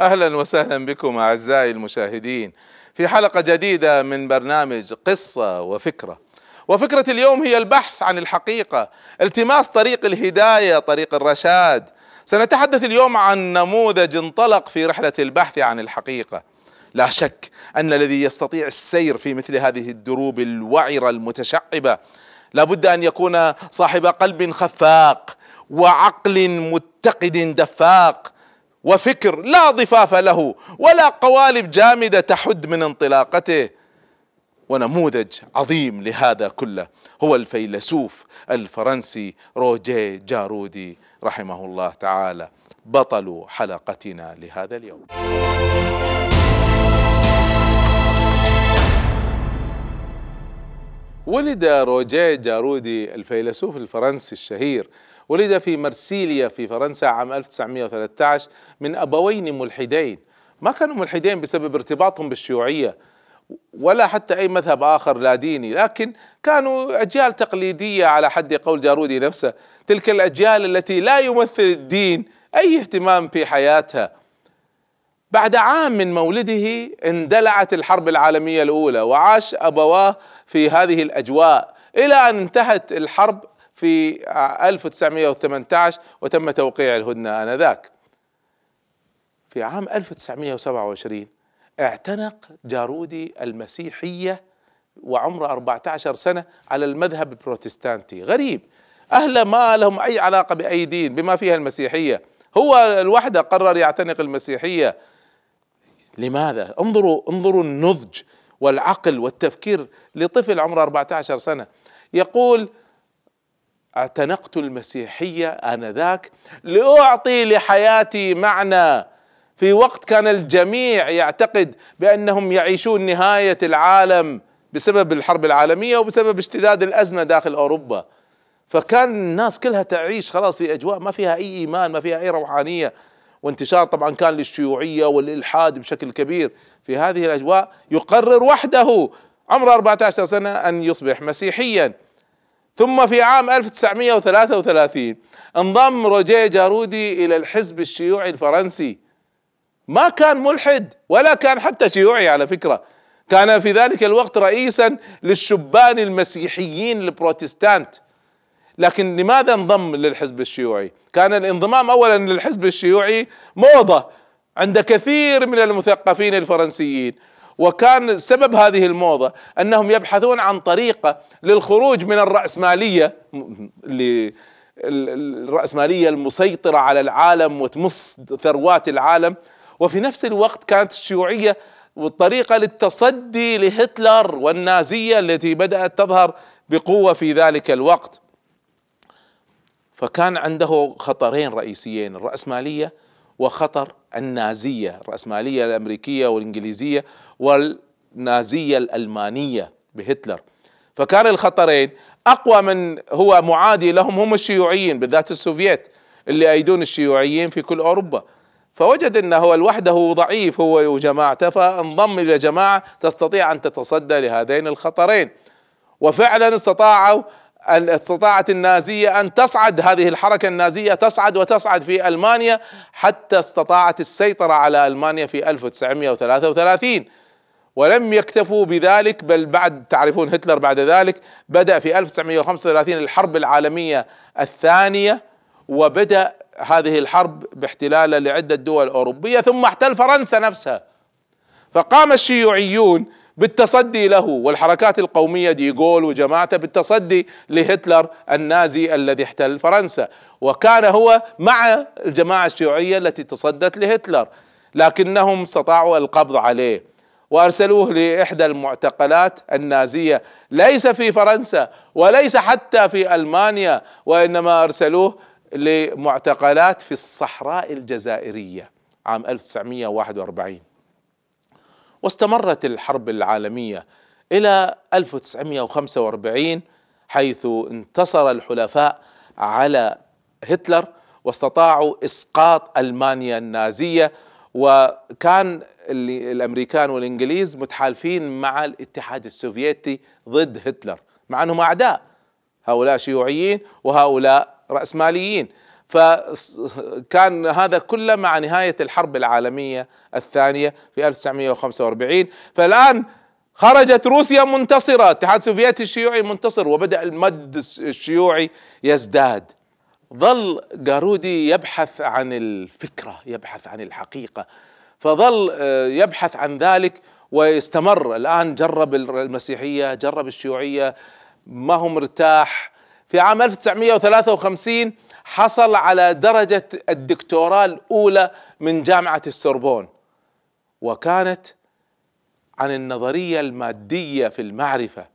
اهلا وسهلا بكم اعزائي المشاهدين في حلقه جديده من برنامج قصه وفكره وفكره اليوم هي البحث عن الحقيقه التماس طريق الهدايه طريق الرشاد سنتحدث اليوم عن نموذج انطلق في رحله البحث عن الحقيقه لا شك ان الذي يستطيع السير في مثل هذه الدروب الوعره المتشعبه لابد ان يكون صاحب قلب خفاق وعقل متقد دفاق وفكر لا ضفاف له ولا قوالب جامده تحد من انطلاقته ونموذج عظيم لهذا كله هو الفيلسوف الفرنسي روجيه جارودي رحمه الله تعالى بطل حلقتنا لهذا اليوم ولد روجيه جارودي الفيلسوف الفرنسي الشهير ولد في مرسيليا في فرنسا عام 1913 من أبوين ملحدين ما كانوا ملحدين بسبب ارتباطهم بالشيوعية ولا حتى أي مذهب آخر لا ديني لكن كانوا أجيال تقليدية على حد قول جارودي نفسه تلك الأجيال التي لا يمثل الدين أي اهتمام في حياتها بعد عام من مولده اندلعت الحرب العالمية الأولى وعاش أبواه في هذه الأجواء إلى أن انتهت الحرب في 1918 وتم توقيع الهدنة آنذاك في عام 1927 اعتنق جارودي المسيحية وعمره 14 سنة على المذهب البروتستانتي غريب أهل ما لهم أي علاقة بأي دين بما فيها المسيحية هو الوحدة قرر يعتنق المسيحية لماذا انظروا انظروا النضج والعقل والتفكير لطفل عمره 14 سنة يقول اعتنقت المسيحيه انذاك لاعطي لحياتي معنى في وقت كان الجميع يعتقد بانهم يعيشون نهايه العالم بسبب الحرب العالميه وبسبب اشتداد الازمه داخل اوروبا فكان الناس كلها تعيش خلاص في اجواء ما فيها اي ايمان ما فيها اي روحانيه وانتشار طبعا كان للشيوعيه والالحاد بشكل كبير في هذه الاجواء يقرر وحده عمره 14 سنه ان يصبح مسيحيا ثم في عام 1933 انضم روجيه جارودي الى الحزب الشيوعي الفرنسي ما كان ملحد ولا كان حتى شيوعي على فكره كان في ذلك الوقت رئيسا للشبان المسيحيين البروتستانت لكن لماذا انضم للحزب الشيوعي؟ كان الانضمام اولا للحزب الشيوعي موضه عند كثير من المثقفين الفرنسيين وكان سبب هذه الموضه انهم يبحثون عن طريقه للخروج من الراسماليه اللي الرأسمالية المسيطرة على العالم وتمص ثروات العالم وفي نفس الوقت كانت الشيوعية والطريقة للتصدي لهتلر والنازية التي بدأت تظهر بقوة في ذلك الوقت فكان عنده خطرين رئيسيين الرأسمالية وخطر النازية الرأسمالية الأمريكية والإنجليزية والنازية الألمانية بهتلر فكان الخطرين أقوى من هو معادي لهم هم الشيوعيين بالذات السوفيت اللي أيدون الشيوعيين في كل أوروبا فوجد أنه هو لوحده ضعيف هو وجماعته فانضم إلى جماعة تستطيع أن تتصدى لهذين الخطرين وفعلا استطاعوا استطاعت النازيه ان تصعد هذه الحركه النازيه تصعد وتصعد في المانيا حتى استطاعت السيطره على المانيا في 1933 ولم يكتفوا بذلك بل بعد تعرفون هتلر بعد ذلك بدا في 1935 الحرب العالميه الثانيه وبدا هذه الحرب باحتلاله لعده دول اوروبيه ثم احتل فرنسا نفسها فقام الشيوعيون بالتصدي له والحركات القومية ديغول وجماعته بالتصدي لهتلر النازي الذي احتل فرنسا وكان هو مع الجماعة الشيوعية التي تصدت لهتلر لكنهم استطاعوا القبض عليه وارسلوه لاحدى المعتقلات النازيه ليس في فرنسا وليس حتى في المانيا وانما ارسلوه لمعتقلات في الصحراء الجزائريه عام 1941 واستمرت الحرب العالمية إلى 1945 حيث انتصر الحلفاء على هتلر واستطاعوا إسقاط ألمانيا النازية وكان الأمريكان والإنجليز متحالفين مع الاتحاد السوفيتي ضد هتلر مع أنهم أعداء هؤلاء شيوعيين وهؤلاء رأسماليين فكان هذا كله مع نهاية الحرب العالمية الثانية في 1945 فالآن خرجت روسيا منتصرة الاتحاد السوفيتي الشيوعي منتصر وبدأ المد الشيوعي يزداد ظل جارودي يبحث عن الفكرة يبحث عن الحقيقة فظل آه، يبحث عن ذلك واستمر الآن جرب المسيحية جرب الشيوعية ما هو مرتاح في عام 1953 حصل على درجة الدكتوراه الأولى من جامعة السوربون وكانت عن النظرية المادية في المعرفة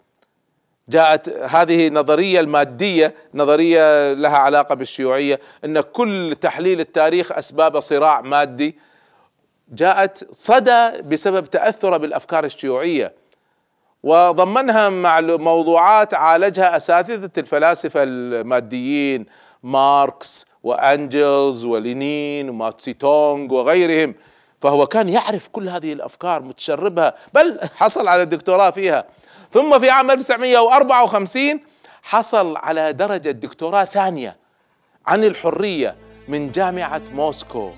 جاءت هذه النظرية المادية نظرية لها علاقة بالشيوعية أن كل تحليل التاريخ أسباب صراع مادي جاءت صدى بسبب تأثره بالأفكار الشيوعية وضمنها مع موضوعات عالجها أساتذة الفلاسفة الماديين ماركس وأنجلز ولينين تونغ وغيرهم فهو كان يعرف كل هذه الأفكار متشربها بل حصل على الدكتوراه فيها ثم في عام 1954 حصل على درجة دكتوراه ثانية عن الحرية من جامعة موسكو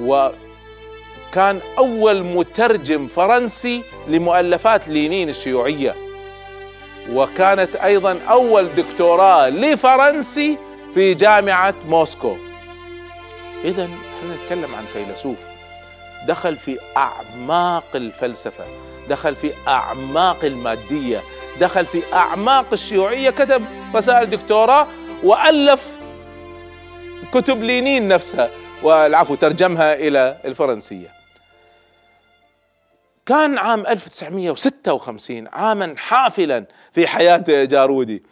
وكان أول مترجم فرنسي لمؤلفات لينين الشيوعية وكانت أيضا أول دكتوراه لفرنسي في جامعة موسكو إذا احنا نتكلم عن فيلسوف دخل في أعماق الفلسفة دخل في أعماق المادية دخل في أعماق الشيوعية كتب رسائل دكتوراه وألف كتب لينين نفسها والعفو ترجمها إلى الفرنسية كان عام 1956 عاما حافلا في حياة جارودي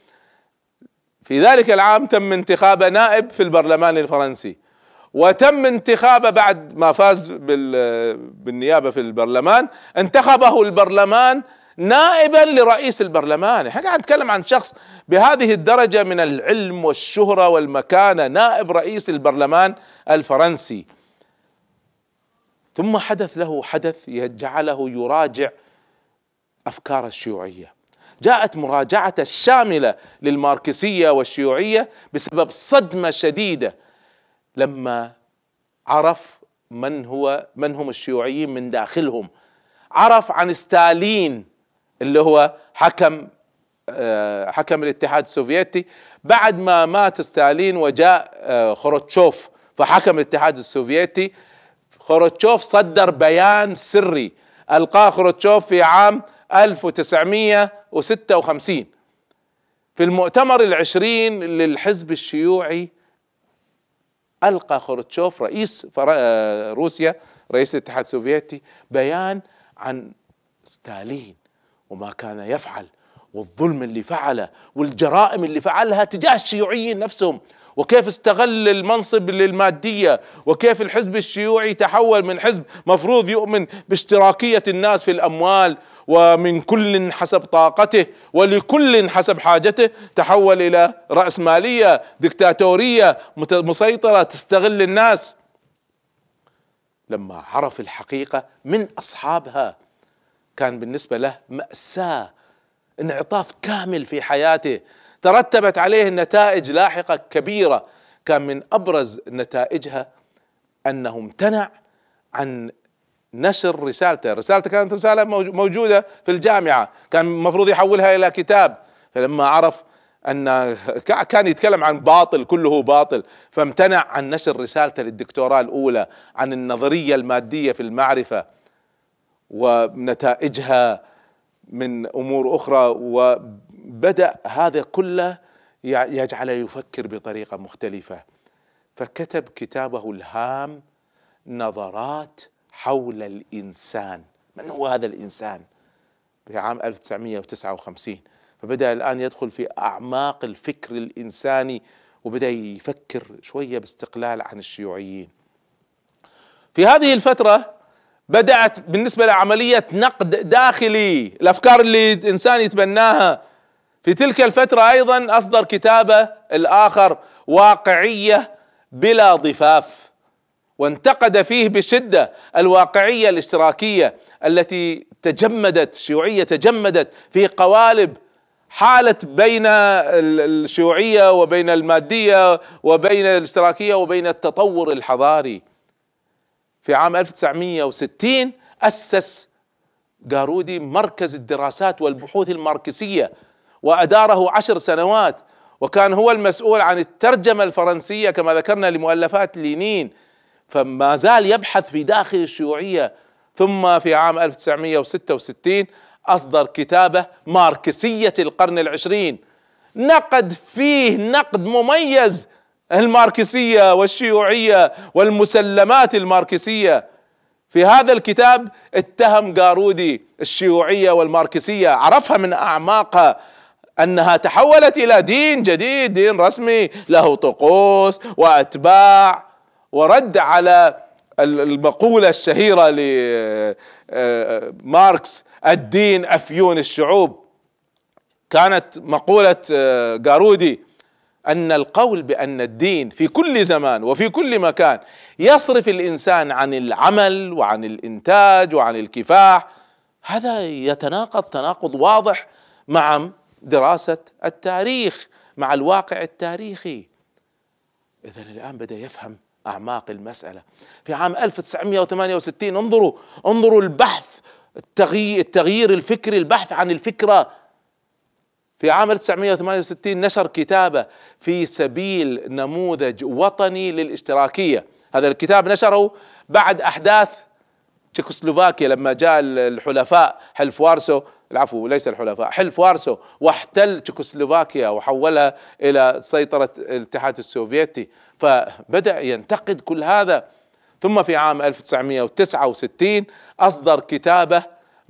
في ذلك العام تم انتخاب نائب في البرلمان الفرنسي وتم انتخابه بعد ما فاز بالنيابه في البرلمان انتخبه البرلمان نائبا لرئيس البرلمان احنا قاعد نتكلم عن شخص بهذه الدرجه من العلم والشهره والمكانه نائب رئيس البرلمان الفرنسي ثم حدث له حدث جعله يراجع افكار الشيوعيه جاءت مراجعة الشاملة للماركسية والشيوعية بسبب صدمة شديدة لما عرف من هو من هم الشيوعيين من داخلهم عرف عن ستالين اللي هو حكم آه، حكم الاتحاد السوفيتي بعد ما مات ستالين وجاء آه، خروتشوف فحكم الاتحاد السوفيتي خروتشوف صدر بيان سري القاه خروتشوف في عام 1900 وخمسين في المؤتمر العشرين للحزب الشيوعي ألقى خروتشوف رئيس آه، روسيا رئيس الاتحاد السوفيتي بيان عن ستالين وما كان يفعل والظلم اللي فعله والجرائم اللي فعلها تجاه الشيوعيين نفسهم وكيف استغل المنصب للمادية وكيف الحزب الشيوعي تحول من حزب مفروض يؤمن باشتراكية الناس في الأموال ومن كل حسب طاقته ولكل حسب حاجته تحول إلى رأسمالية دكتاتورية مسيطرة تستغل الناس لما عرف الحقيقة من أصحابها كان بالنسبة له مأساة انعطاف كامل في حياته ترتبت عليه نتائج لاحقة كبيرة كان من أبرز نتائجها أنه امتنع عن نشر رسالته رسالته كانت رسالة موجودة في الجامعة كان المفروض يحولها إلى كتاب فلما عرف أن كان يتكلم عن باطل كله باطل فامتنع عن نشر رسالته للدكتوراه الأولى عن النظرية المادية في المعرفة ونتائجها من امور اخرى وبدا هذا كله يجعله يفكر بطريقه مختلفه فكتب كتابه الهام نظرات حول الانسان من هو هذا الانسان في عام 1959 فبدا الان يدخل في اعماق الفكر الانساني وبدا يفكر شويه باستقلال عن الشيوعيين في هذه الفتره بدأت بالنسبة لعملية نقد داخلي الأفكار اللي الإنسان يتبناها في تلك الفترة أيضا أصدر كتابه الآخر واقعية بلا ضفاف وانتقد فيه بشدة الواقعية الاشتراكية التي تجمدت الشيوعية تجمدت في قوالب حالت بين الشيوعية وبين المادية وبين الاشتراكية وبين التطور الحضاري في عام 1960 أسس جارودي مركز الدراسات والبحوث الماركسية وأداره عشر سنوات وكان هو المسؤول عن الترجمة الفرنسية كما ذكرنا لمؤلفات لينين فما زال يبحث في داخل الشيوعية ثم في عام 1966 أصدر كتابه ماركسية القرن العشرين نقد فيه نقد مميز الماركسيه والشيوعيه والمسلمات الماركسيه في هذا الكتاب اتهم قارودي الشيوعيه والماركسيه عرفها من اعماقها انها تحولت الى دين جديد دين رسمي له طقوس واتباع ورد على المقوله الشهيره لماركس آه، الدين افيون الشعوب كانت مقوله قارودي آه، ان القول بان الدين في كل زمان وفي كل مكان يصرف الانسان عن العمل وعن الانتاج وعن الكفاح هذا يتناقض تناقض واضح مع دراسه التاريخ مع الواقع التاريخي اذا الان بدا يفهم اعماق المساله في عام 1968 انظروا انظروا البحث التغيير الفكري البحث عن الفكره في عام 1968 نشر كتابه في سبيل نموذج وطني للاشتراكيه هذا الكتاب نشره بعد احداث تشيكوسلوفاكيا لما جاء الحلفاء حلف وارسو العفو ليس الحلفاء حلف وارسو واحتل تشيكوسلوفاكيا وحولها الى سيطره الاتحاد السوفيتي فبدا ينتقد كل هذا ثم في عام 1969 اصدر كتابه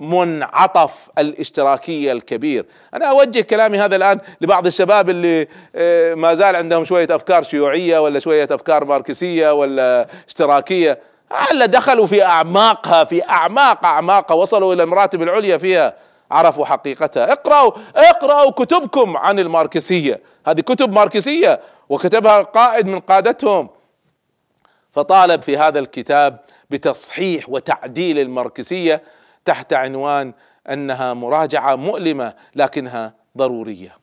منعطف الاشتراكيه الكبير، انا اوجه كلامي هذا الان لبعض الشباب اللي آه، ما زال عندهم شويه افكار شيوعيه ولا شويه افكار ماركسيه ولا اشتراكيه، هل دخلوا في اعماقها في اعماق اعماقها وصلوا الى المراتب العليا فيها عرفوا حقيقتها، اقرأوا اقرأوا كتبكم عن الماركسيه، هذه كتب ماركسيه وكتبها قائد من قادتهم فطالب في هذا الكتاب بتصحيح وتعديل الماركسيه تحت عنوان انها مراجعه مؤلمه لكنها ضروريه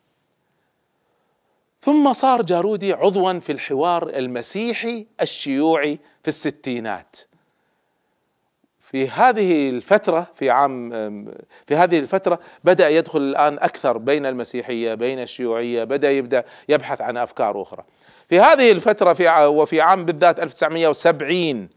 ثم صار جارودي عضوا في الحوار المسيحي الشيوعي في الستينات في هذه الفترة في عام في هذه الفترة بدأ يدخل الآن أكثر بين المسيحية بين الشيوعية بدأ يبدأ يبحث عن أفكار أخرى في هذه الفترة في وفي عام بالذات 1970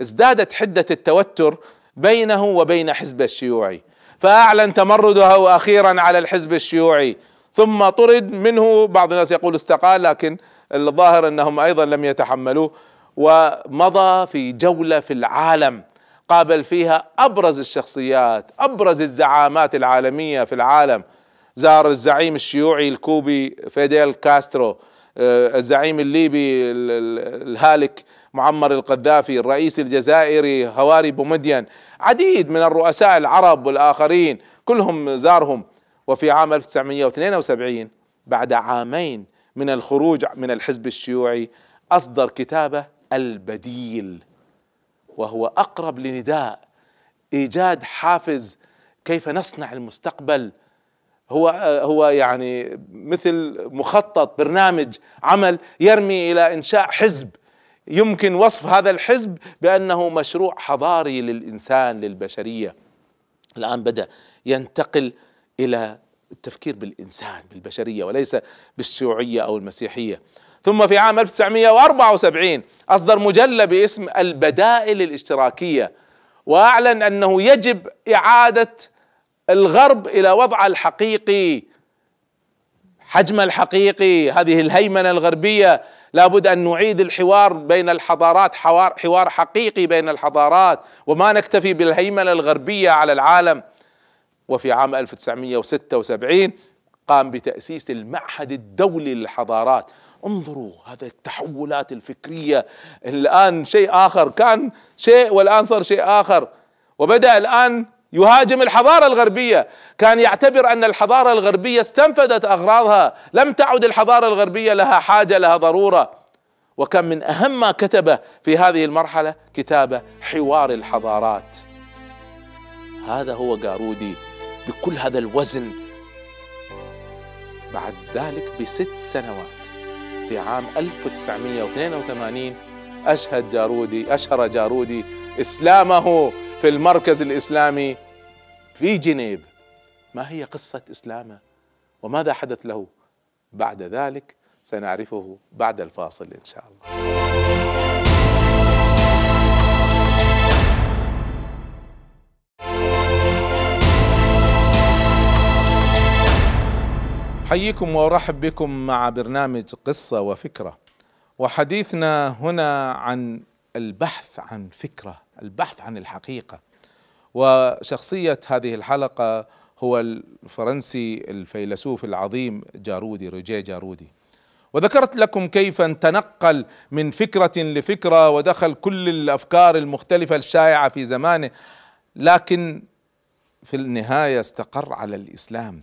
ازدادت حدة التوتر بينه وبين حزب الشيوعي فأعلن تمرده أخيرا على الحزب الشيوعي ثم طرد منه بعض الناس يقول استقال لكن الظاهر أنهم أيضا لم يتحملوه ومضى في جولة في العالم قابل فيها أبرز الشخصيات أبرز الزعامات العالمية في العالم زار الزعيم الشيوعي الكوبي فيديل كاسترو آه، الزعيم الليبي الهالك معمر القذافي الرئيس الجزائري هواري بومدين عديد من الرؤساء العرب والآخرين كلهم زارهم وفي عام 1972 بعد عامين من الخروج من الحزب الشيوعي أصدر كتابه البديل وهو أقرب لنداء إيجاد حافز كيف نصنع المستقبل هو هو يعني مثل مخطط برنامج عمل يرمي الى انشاء حزب يمكن وصف هذا الحزب بانه مشروع حضاري للانسان للبشريه الان بدا ينتقل الى التفكير بالانسان بالبشريه وليس بالشيوعيه او المسيحيه ثم في عام 1974 اصدر مجله باسم البدائل الاشتراكيه واعلن انه يجب اعاده الغرب الى وضعه الحقيقي حجمها الحقيقي هذه الهيمنه الغربيه لابد ان نعيد الحوار بين الحضارات حوار حوار حقيقي بين الحضارات وما نكتفي بالهيمنه الغربيه على العالم وفي عام 1976 قام بتاسيس المعهد الدولي للحضارات انظروا هذا التحولات الفكريه الان شيء اخر كان شيء والان صار شيء اخر وبدا الان يهاجم الحضارة الغربية كان يعتبر أن الحضارة الغربية استنفذت أغراضها لم تعد الحضارة الغربية لها حاجة لها ضرورة وكان من أهم ما كتبه في هذه المرحلة كتابة حوار الحضارات هذا هو جارودي بكل هذا الوزن بعد ذلك بست سنوات في عام 1982 أشهد جارودي أشهر جارودي إسلامه في المركز الإسلامي في جنيف ما هي قصة إسلامه وماذا حدث له بعد ذلك سنعرفه بعد الفاصل إن شاء الله حييكم وارحب بكم مع برنامج قصه وفكره وحديثنا هنا عن البحث عن فكره البحث عن الحقيقه وشخصية هذه الحلقة هو الفرنسي الفيلسوف العظيم جارودي روجيه جارودي وذكرت لكم كيف تنقل من فكرة لفكرة ودخل كل الأفكار المختلفة الشائعة في زمانه لكن في النهاية استقر على الإسلام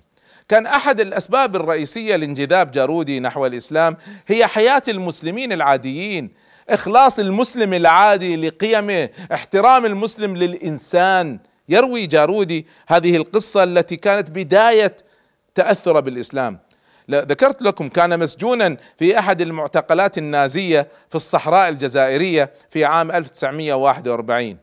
كان أحد الأسباب الرئيسية لانجذاب جارودي نحو الإسلام هي حياة المسلمين العاديين إخلاص المسلم العادي لقيمه احترام المسلم للإنسان يروي جارودي هذه القصة التي كانت بداية تأثره بالإسلام ذكرت لكم كان مسجونا في أحد المعتقلات النازية في الصحراء الجزائرية في عام 1941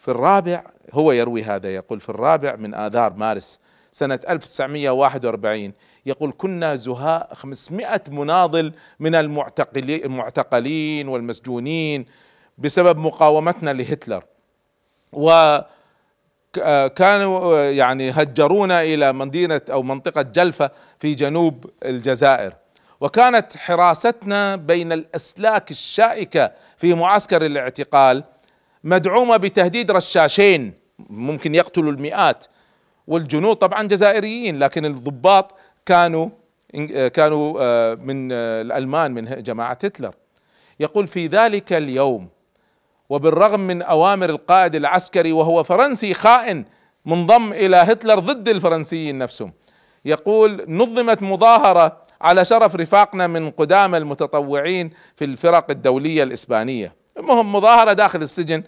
في الرابع هو يروي هذا يقول في الرابع من آذار مارس سنة 1941 يقول كنا زهاء 500 مناضل من المعتقلين والمسجونين بسبب مقاومتنا لهتلر و آه، كانوا آه، يعني هجرونا إلى مدينة أو منطقة جلفة في جنوب الجزائر وكانت حراستنا بين الأسلاك الشائكة في معسكر الاعتقال مدعومة بتهديد رشاشين ممكن يقتلوا المئات والجنود طبعا جزائريين لكن الضباط كانوا آه، كانوا آه، من آه، الالمان من جماعه هتلر يقول في ذلك اليوم وبالرغم من اوامر القائد العسكري وهو فرنسي خائن منضم الى هتلر ضد الفرنسيين نفسهم يقول نظمت مظاهره على شرف رفاقنا من قدامى المتطوعين في الفرق الدوليه الاسبانيه المهم مظاهره داخل السجن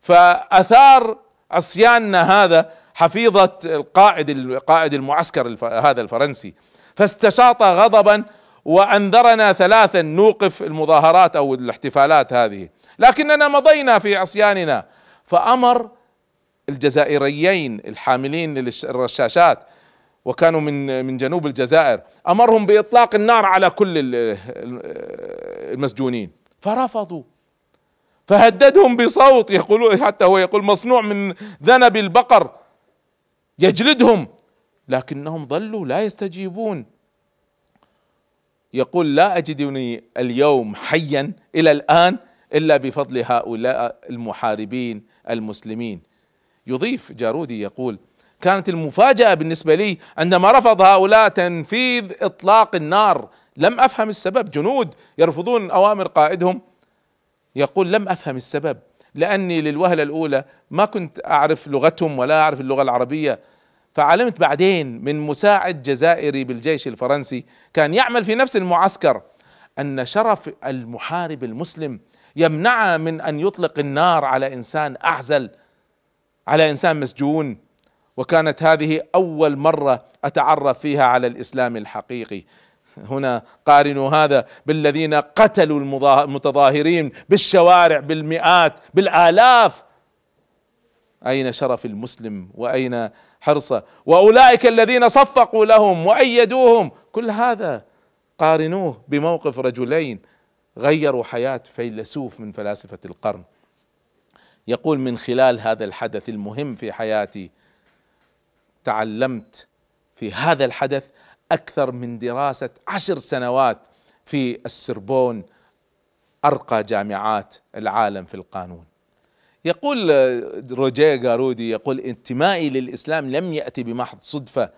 فاثار عصياننا هذا حفيظة القائد قائد المعسكر هذا الفرنسي فاستشاط غضبا وأنذرنا ثلاثا نوقف المظاهرات أو الاحتفالات هذه لكننا مضينا في عصياننا فأمر الجزائريين الحاملين للرشاشات وكانوا من من جنوب الجزائر امرهم باطلاق النار على كل المسجونين فرفضوا فهددهم بصوت يقول حتى هو يقول مصنوع من ذنب البقر يجلدهم لكنهم ظلوا لا يستجيبون يقول لا اجدني اليوم حيا الى الان الا بفضل هؤلاء المحاربين المسلمين يضيف جارودي يقول كانت المفاجاه بالنسبه لي عندما رفض هؤلاء تنفيذ اطلاق النار لم افهم السبب جنود يرفضون اوامر قائدهم يقول لم افهم السبب لأني للوهلة الأولى ما كنت أعرف لغتهم ولا أعرف اللغة العربية فعلمت بعدين من مساعد جزائري بالجيش الفرنسي كان يعمل في نفس المعسكر أن شرف المحارب المسلم يمنع من أن يطلق النار على إنسان أعزل على إنسان مسجون وكانت هذه أول مرة أتعرف فيها على الإسلام الحقيقي هنا قارنوا هذا بالذين قتلوا المتظاهرين بالشوارع بالمئات بالالاف اين شرف المسلم واين حرصه واولئك الذين صفقوا لهم وايدوهم كل هذا قارنوه بموقف رجلين غيروا حياه فيلسوف من فلاسفه القرن يقول من خلال هذا الحدث المهم في حياتي تعلمت في هذا الحدث أكثر من دراسة عشر سنوات في السربون أرقى جامعات العالم في القانون يقول آه، روجيه جارودي يقول انتمائي للإسلام لم يأتي بمحض صدفة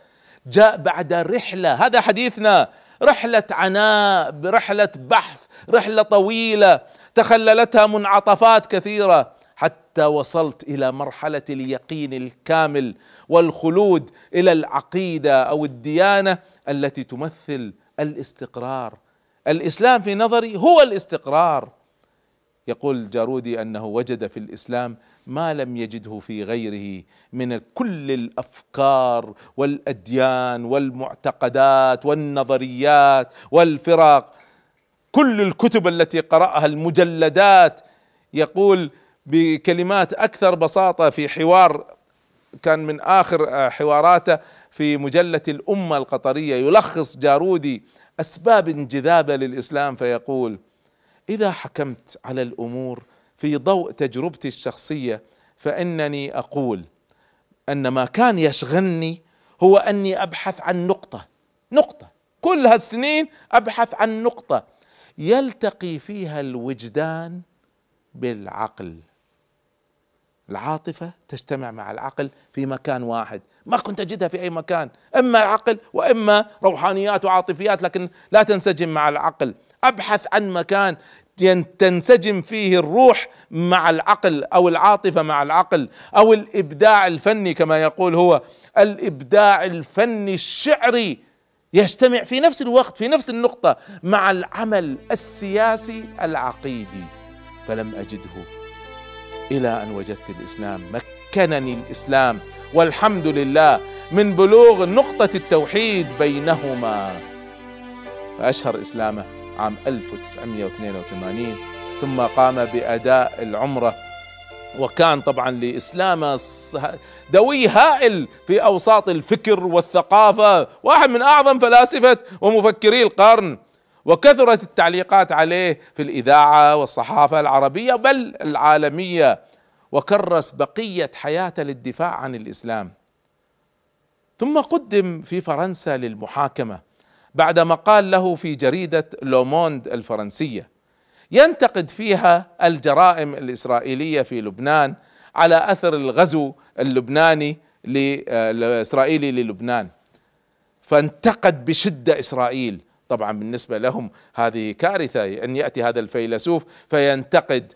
جاء بعد رحلة هذا حديثنا رحلة عناء رحلة بحث رحلة طويلة تخللتها منعطفات كثيرة حتى وصلت الى مرحله اليقين الكامل والخلود الى العقيده او الديانه التي تمثل الاستقرار الاسلام في نظري هو الاستقرار يقول جارودي انه وجد في الاسلام ما لم يجده في غيره من كل الافكار والاديان والمعتقدات والنظريات والفرق كل الكتب التي قراها المجلدات يقول بكلمات اكثر بساطه في حوار كان من اخر آه، حواراته في مجله الامه القطريه يلخص جارودي اسباب انجذابه للاسلام فيقول اذا حكمت على الامور في ضوء تجربتي الشخصيه فانني اقول ان ما كان يشغلني هو اني ابحث عن نقطه نقطه كل هالسنين ابحث عن نقطه يلتقي فيها الوجدان بالعقل العاطفة تجتمع مع العقل في مكان واحد ما كنت تجدها في أي مكان إما العقل وإما روحانيات وعاطفيات لكن لا تنسجم مع العقل أبحث عن مكان تنسجم فيه الروح مع العقل او العاطفه مع العقل او الابداع الفني كما يقول هو الابداع الفني الشعري يجتمع في نفس الوقت في نفس النقطه مع العمل السياسي العقيدي فلم اجده الى ان وجدت الاسلام مكنني الاسلام والحمد لله من بلوغ نقطه التوحيد بينهما فاشهر اسلامه عام 1982 ثم قام باداء العمره وكان طبعا لاسلامه دوي هائل في اوساط الفكر والثقافه واحد من اعظم فلاسفه ومفكري القرن وكثرت التعليقات عليه في الاذاعه والصحافه العربيه بل العالميه وكرس بقيه حياته للدفاع عن الاسلام ثم قدم في فرنسا للمحاكمه بعد مقال له في جريده لوموند الفرنسيه ينتقد فيها الجرائم الاسرائيليه في لبنان على اثر الغزو اللبناني آه، الاسرائيلي للبنان فانتقد بشده اسرائيل طبعا بالنسبه لهم هذه كارثه ان ياتي هذا الفيلسوف فينتقد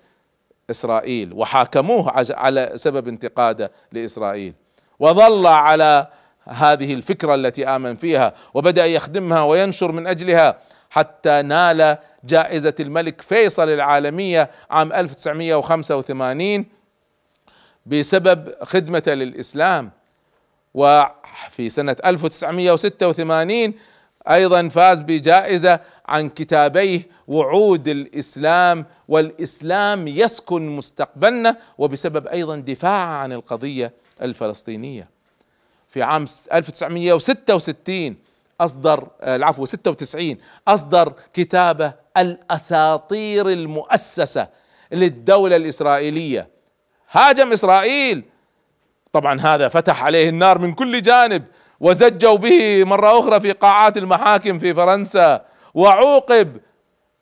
اسرائيل وحاكموه على سبب انتقاده لاسرائيل وظل على هذه الفكره التي امن فيها وبدا يخدمها وينشر من اجلها حتى نال جائزه الملك فيصل العالميه عام 1985 بسبب خدمته للاسلام وفي سنه 1986 ايضا فاز بجائزه عن كتابيه وعود الاسلام والاسلام يسكن مستقبلنا وبسبب ايضا دفاعه عن القضيه الفلسطينيه. في عام 1966 اصدر آه، العفو 96 اصدر كتابه الاساطير المؤسسه للدوله الاسرائيليه. هاجم اسرائيل طبعا هذا فتح عليه النار من كل جانب وزجوا به مرة أخرى في قاعات المحاكم في فرنسا وعوقب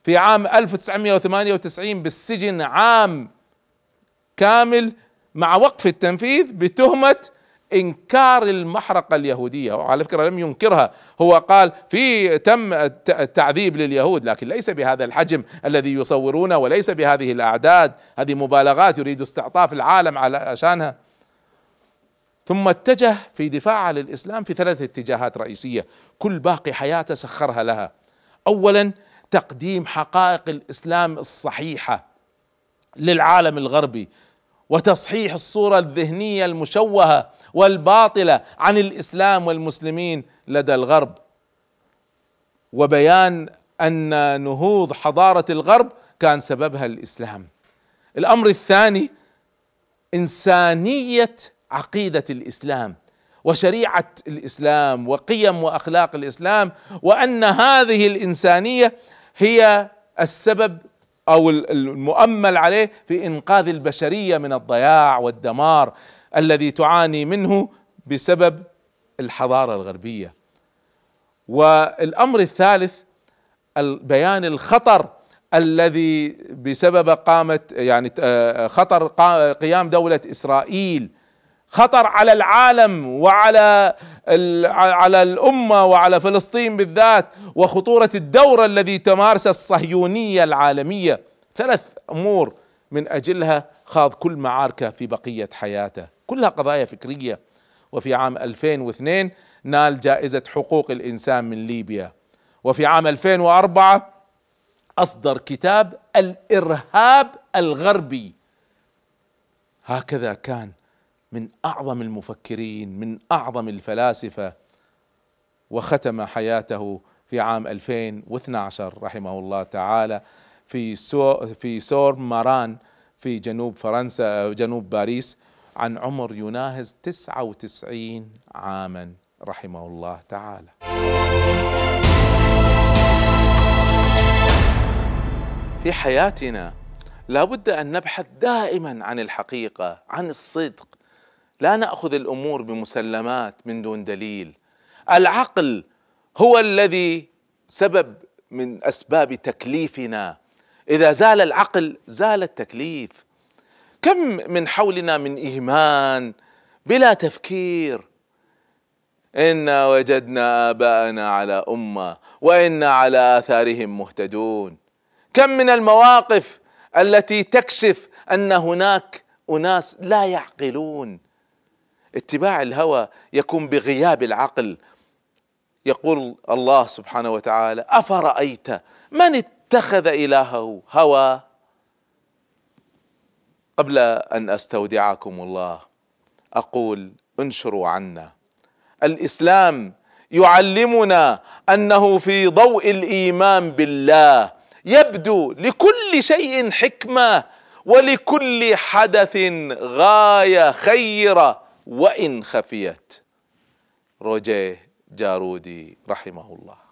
في عام 1998 بالسجن عام كامل مع وقف التنفيذ بتهمة إنكار المحرقة اليهودية وعلى فكرة لم ينكرها هو قال في تم التعذيب لليهود لكن ليس بهذا الحجم الذي يصورونه وليس بهذه الأعداد هذه مبالغات يريد استعطاف العالم على عشانها ثم اتجه في دفاع عن الاسلام في ثلاث اتجاهات رئيسيه كل باقي حياته سخرها لها اولا تقديم حقائق الاسلام الصحيحه للعالم الغربي وتصحيح الصوره الذهنيه المشوهه والباطله عن الاسلام والمسلمين لدى الغرب وبيان ان نهوض حضاره الغرب كان سببها الاسلام الامر الثاني انسانيه عقيده الاسلام وشريعه الاسلام وقيم واخلاق الاسلام وان هذه الانسانيه هي السبب او المؤمل عليه في انقاذ البشريه من الضياع والدمار الذي تعاني منه بسبب الحضاره الغربيه والامر الثالث بيان الخطر الذي بسبب قامت يعني آه، خطر قيام دوله اسرائيل خطر على العالم وعلى على الامه وعلى فلسطين بالذات وخطوره الدور الذي تمارسه الصهيونيه العالميه ثلاث امور من اجلها خاض كل معاركه في بقيه حياته كلها قضايا فكريه وفي عام 2002 نال جائزه حقوق الانسان من ليبيا وفي عام 2004 اصدر كتاب الارهاب الغربي هكذا كان من اعظم المفكرين من اعظم الفلاسفه وختم حياته في عام 2012 رحمه الله تعالى في سو في سور ماران في جنوب فرنسا جنوب باريس عن عمر يناهز 99 عاما رحمه الله تعالى. في حياتنا لابد ان نبحث دائما عن الحقيقه، عن الصدق، لا ناخذ الامور بمسلمات من دون دليل العقل هو الذي سبب من اسباب تكليفنا اذا زال العقل زال التكليف كم من حولنا من ايمان بلا تفكير انا وجدنا اباءنا على امه وانا على اثارهم مهتدون كم من المواقف التي تكشف ان هناك اناس لا يعقلون اتباع الهوى يكون بغياب العقل يقول الله سبحانه وتعالى افرايت من اتخذ الهه هوى قبل ان استودعكم الله اقول انشروا عنا الاسلام يعلمنا انه في ضوء الايمان بالله يبدو لكل شيء حكمه ولكل حدث غايه خيره وإن خفيت روجيه جارودي رحمه الله